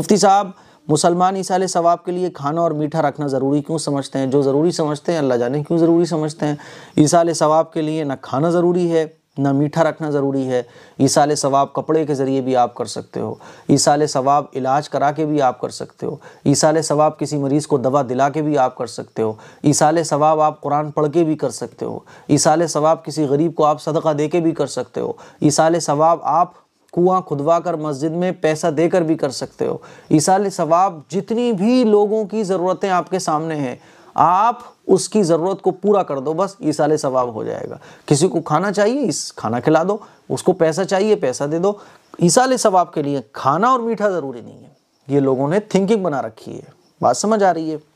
मुफ्ती साहब मुसलमान ईसाले सवाब के लिए खाना और मीठा रखना ज़रूरी क्यों समझते हैं जो ज़रूरी समझते हैं अल्लाह जाने क्यों ज़रूरी समझते हैं ईसाले सवाब के लिए ना खाना ज़रूरी है ना मीठा रखना ज़रूरी है ईसाल सवाब कपड़े के ज़रिए भी आप कर सकते हो ईसाल सवाब इलाज करा के भी आप कर सकते हो ईसाल सवाब किसी मरीज़ को दवा दिला के भी आप कर सकते हो ईसाल सवाब आप कुरान पढ़ के भी कर सकते हो ईसाल सवाब किसी गरीब को आप सदका दे के भी कर सकते हो ईसाल सवाब आप कुआं खुदवा कर मस्जिद में पैसा देकर भी कर सकते हो ईसाल सवाब जितनी भी लोगों की ज़रूरतें आपके सामने हैं आप उसकी ज़रूरत को पूरा कर दो बस ईसाल सवाब हो जाएगा किसी को खाना चाहिए इस खाना खिला दो उसको पैसा चाहिए पैसा दे दो ईसाल सवाब के लिए खाना और मीठा ज़रूरी नहीं है ये लोगों ने थिंकिंग बना रखी है बात समझ आ रही है